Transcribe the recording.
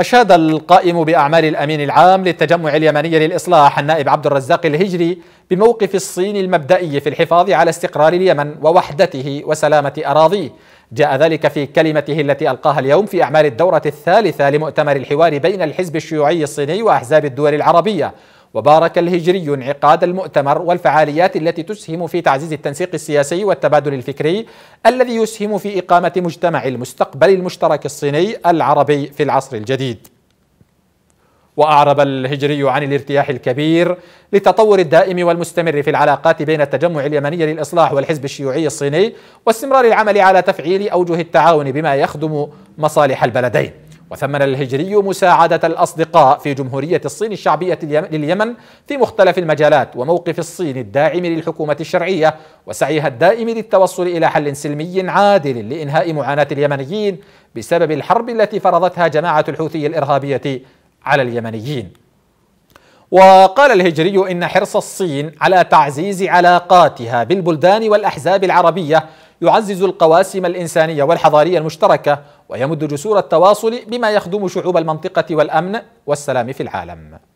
أشاد القائم بأعمال الأمين العام للتجمع اليمني للإصلاح النائب عبد الرزاق الهجري بموقف الصين المبدئي في الحفاظ على استقرار اليمن ووحدته وسلامة أراضيه جاء ذلك في كلمته التي ألقاها اليوم في أعمال الدورة الثالثة لمؤتمر الحوار بين الحزب الشيوعي الصيني وأحزاب الدول العربية وبارك الهجري انعقاد المؤتمر والفعاليات التي تسهم في تعزيز التنسيق السياسي والتبادل الفكري الذي يسهم في إقامة مجتمع المستقبل المشترك الصيني العربي في العصر الجديد وأعرب الهجري عن الارتياح الكبير للتطور الدائم والمستمر في العلاقات بين التجمع اليمني للإصلاح والحزب الشيوعي الصيني واستمرار العمل على تفعيل أوجه التعاون بما يخدم مصالح البلدين وثمن الهجري مساعدة الأصدقاء في جمهورية الصين الشعبية لليمن في مختلف المجالات وموقف الصين الداعم للحكومة الشرعية وسعيها الدائم للتوصل إلى حل سلمي عادل لإنهاء معاناة اليمنيين بسبب الحرب التي فرضتها جماعة الحوثي الإرهابية على اليمنيين وقال الهجري إن حرص الصين على تعزيز علاقاتها بالبلدان والأحزاب العربية يعزز القواسم الإنسانية والحضارية المشتركة ويمد جسور التواصل بما يخدم شعوب المنطقة والأمن والسلام في العالم